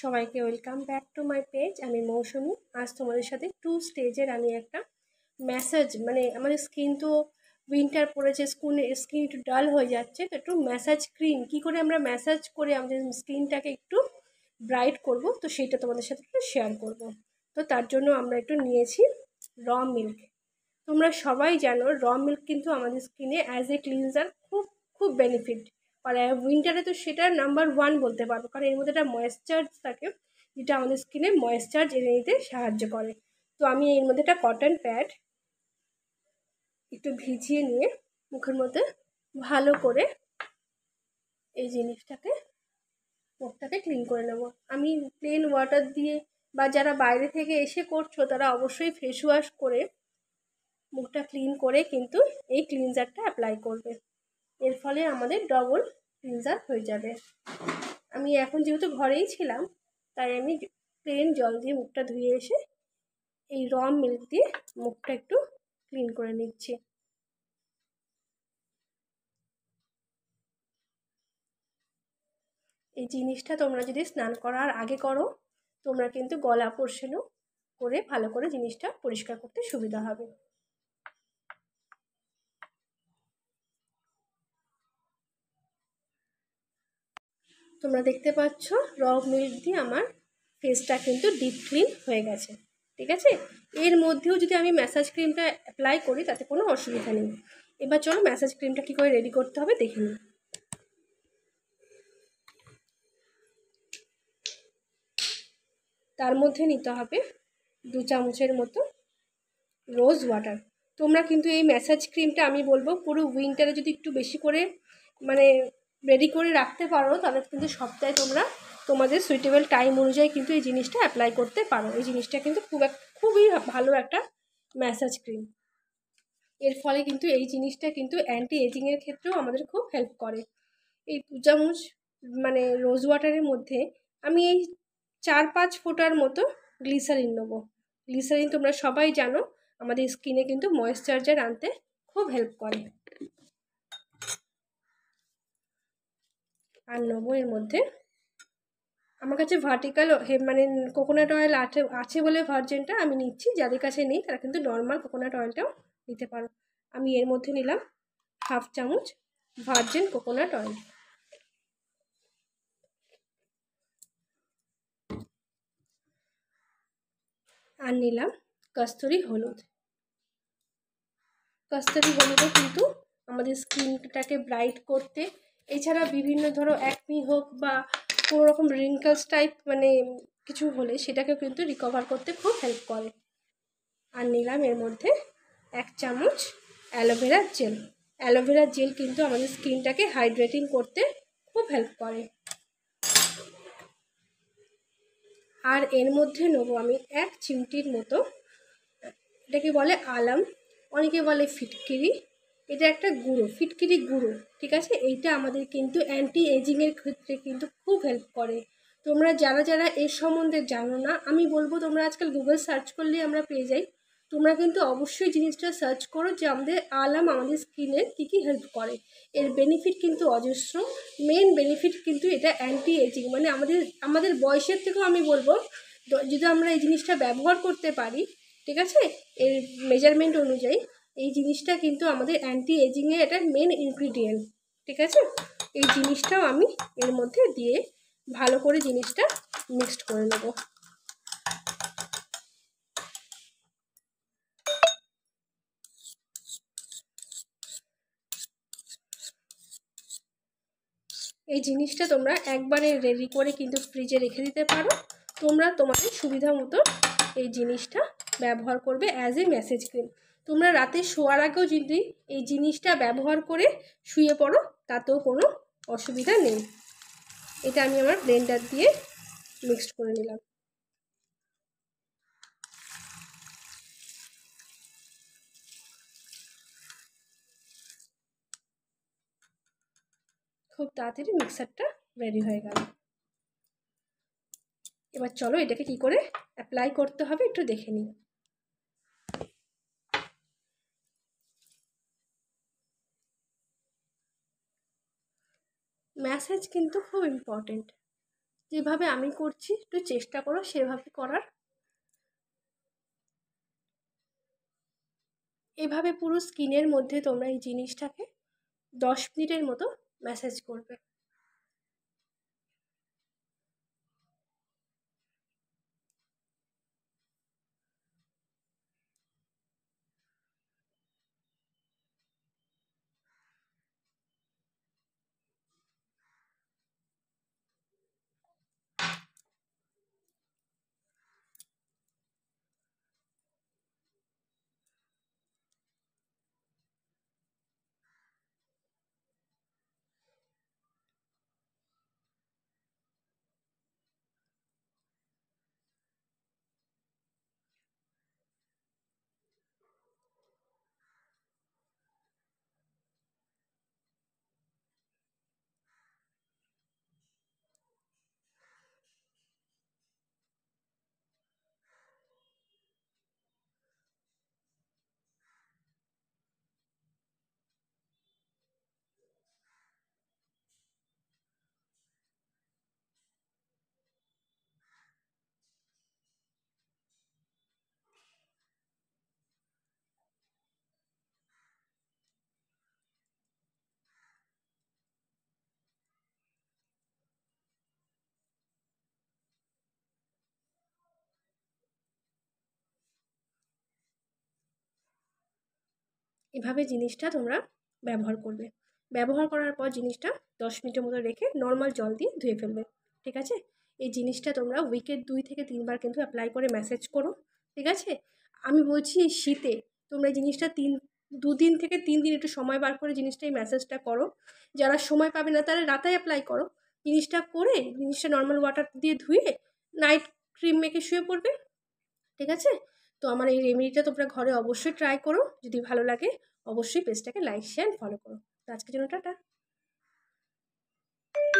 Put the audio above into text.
সবাইকে welcome back to my page আমি মৌসুমি আজ তোমাদের সাথে টু স্টেজের আমি একটা ম্যাসাজ মানে আমাদের স্কিন তো উইন্টার পড়েছে স্কুন স্কিন একটু ডাল হয়ে যাচ্ছে তো একটু ম্যাসাজ ক্রিম কি করে আমরা ম্যাসাজ করে আমাদের স্কিনটাকে একটু ব্রাইট করব তো সেটা তোমাদের সাথে একটু শেয়ার করব তো তার জন্য আমরা একটু নিয়েছি র মিল্ক তোমরা সবাই জানো র মিল্ক কিন্তু আমাদের স্কিনে অ্যাজ এ ক্লিনজার খুব খুব বেনিফিট আর উইন্টারে মানে তো সেটা নাম্বার ওয়ান বলতে পারবো কারণ এর মধ্যে একটা ময়েশ্চার থাকে যেটা আমাদের স্কিনে ময়েশ্চার এনে নিতে সাহায্য করে তো আমি এর মধ্যে একটা কটন প্যাড একটু ভিজিয়ে নিয়ে মুখের মধ্যে ভালো করে এই জিনিসটাকে মুখটাকে ক্লিন করে নেব আমি প্লেন ওয়াটার দিয়ে বা যারা বাইরে থেকে এসে করছো তারা অবশ্যই ফেস ওয়াশ করে মুখটা ক্লিন করে কিন্তু এই ক্লিনজারটা অ্যাপ্লাই করবে এর ফলে আমাদের ডবল ইউজার হয়ে যাবে আমি এখন যেহেতু ঘরেই ছিলাম তাই আমি প্লেন জল দিয়ে মুখটা ধুয়ে এসে এই র মিল্ক দিয়ে মুখটা একটু ক্লিন করে নিচ্ছি এই জিনিসটা তোমরা যদি স্নান করার আগে করো তোমরা কিন্তু গলা পরশেনও করে ভালো করে জিনিসটা পরিষ্কার করতে সুবিধা হবে তোমরা দেখতে পাচ্ছ র মিল্ক দিয়ে আমার ফেসটা কিন্তু ডিপ ক্লিন হয়ে গেছে ঠিক আছে এর মধ্যেও যদি আমি ম্যাসাজ ক্রিমটা অ্যাপ্লাই করি তাতে কোনো অসুবিধা নেই এবার চলো ম্যাসাজ ক্রিমটা কী করে রেডি করতে হবে দেখে নিই তার মধ্যে নিতে হবে দু চামচের মতো রোজ ওয়াটার তোমরা কিন্তু এই ম্যাসাজ ক্রিমটা আমি বলবো পুরো উইন্টারে যদি একটু বেশি করে মানে রেডি করে রাখতে পারো তাহলে কিন্তু সপ্তাহে তোমরা তোমাদের সুইটেবল টাইম অনুযায়ী কিন্তু এই জিনিসটা অ্যাপ্লাই করতে পারো এই জিনিসটা কিন্তু খুব এক খুবই ভালো একটা ম্যাসাজ ক্রিম এর ফলে কিন্তু এই জিনিসটা কিন্তু অ্যান্টি এজিংয়ের ক্ষেত্রেও আমাদের খুব হেল্প করে এই দু চামচ মানে রোজ ওয়াটারের মধ্যে আমি এই চার পাঁচ ফোটার মতো গ্লিসারিন নেবো গ্লিসারিন তোমরা সবাই জানো আমাদের স্কিনে কিন্তু ময়েশ্চারাইজার আনতে খুব হেল্প করে আর নেবো এর মধ্যে আমার কাছে ভার্টিক্যাল মানে কোকোনাট অয়েল আছে আছে বলে ভার্জেনটা আমি নিচ্ছি যাদের কাছে নেই তারা কিন্তু নর্মাল কোকোনাট অয়েলটাও নিতে পারো আমি এর মধ্যে নিলাম হাফ চামচ ভার্জেন কোকোনাট অয়েল আর নিলাম কস্তুরি হলুদ কস্তুরি হলুদও কিন্তু আমাদের স্কিনটাকে ব্রাইট করতে এছাড়া বিভিন্ন ধরো অ্যাকনি হোক বা কোনো রকম রিঙ্কলস টাইপ মানে কিছু হলে সেটাকে কিন্তু রিকভার করতে খুব হেল্প করে আর নিলাম এর মধ্যে এক চামচ অ্যালোভেরার জেল অ্যালোভেরার জেল কিন্তু আমাদের স্কিনটাকে হাইড্রেটিং করতে খুব হেল্প করে আর এর মধ্যে নেব আমি এক চিমটির মতো এটাকে বলে আলাম অনেকে বলে ফিটকিরি এটা একটা গুঁড়ো ফিটকিরি গুঁড়ো ঠিক আছে এইটা আমাদের কিন্তু অ্যান্টি এজিংয়ের ক্ষেত্রে কিন্তু খুব হেল্প করে তোমরা যারা যারা এর সম্বন্ধে জানো না আমি বলবো তোমরা আজকাল গুগল সার্চ করলে আমরা পেয়ে যাই তোমরা কিন্তু অবশ্যই জিনিসটা সার্চ করো যে আমাদের আলাম আমাদের স্কিনে কী কী হেল্প করে এর বেনিফিট কিন্তু অজস্র মেন বেনিফিট কিন্তু এটা অ্যান্টি এজিং মানে আমাদের আমাদের বয়সের থেকেও আমি বলবো যদি আমরা এই জিনিসটা ব্যবহার করতে পারি ঠিক আছে এর মেজারমেন্ট অনুযায়ী এই জিনিসটা কিন্তু আমাদের অ্যান্টি এজিংয়ের এটা মেন ইনগ্রিডিয়েন্ট ঠিক আছে এই জিনিসটাও আমি এর মধ্যে দিয়ে ভালো করে জিনিসটা মিক্সড করে নেব এই জিনিসটা তোমরা একবারে রেডি করে কিন্তু ফ্রিজে রেখে দিতে পারো তোমরা তোমাদের সুবিধা মতো এই জিনিসটা ব্যবহার করবে অ্যাজ এ মেসেজ ক্রিম তোমরা রাতে শোয়ার আগেও যদি এই জিনিসটা ব্যবহার করে শুয়ে পড়ো তাতেও কোনো অসুবিধা নেই এটা আমি আমার ব্লেন্ডার দিয়ে মিক্সড করে নিলাম খুব তাড়াতাড়ি মিক্সারটা রেডি হয়ে গেল এবার চলো এটাকে কি করে অ্যাপ্লাই করতে হবে একটু দেখে নিই ম্যাসেজ কিন্তু খুব ইম্পর্টেন্ট যেভাবে আমি করছি একটু চেষ্টা করো সেভাবে করার এভাবে পুরো স্কিনের মধ্যে তোমরা এই জিনিসটাকে দশ মিনিটের মতো ম্যাসেজ করবে এভাবে জিনিসটা তোমরা ব্যবহার করবে ব্যবহার করার পর জিনিসটা দশ মিনিটের মতো রেখে নর্মাল জল দিয়ে ধুয়ে ফেলবে ঠিক আছে এই জিনিসটা তোমরা উইকের দুই থেকে তিনবার কিন্তু অ্যাপ্লাই করে মেসেজ করো ঠিক আছে আমি বলছি শীতে তোমরা জিনিসটা তিন দুদিন থেকে তিন দিন একটু সময় বার করে জিনিসটা এই মেসেজটা করো যারা সময় পাবে না তারা রাতে অ্যাপ্লাই করো জিনিসটা করে জিনিসটা নর্মাল ওয়াটার দিয়ে ধুয়ে নাইট ক্রিম মেখে শুয়ে পড়বে ঠিক আছে তো আমার এই রেমেডিটা তোমরা ঘরে অবশ্যই ট্রাই করো যদি ভালো লাগে অবশ্যই পেজটাকে লাইক শেয়ার ফলো করো তো আজকের জন্য টাটা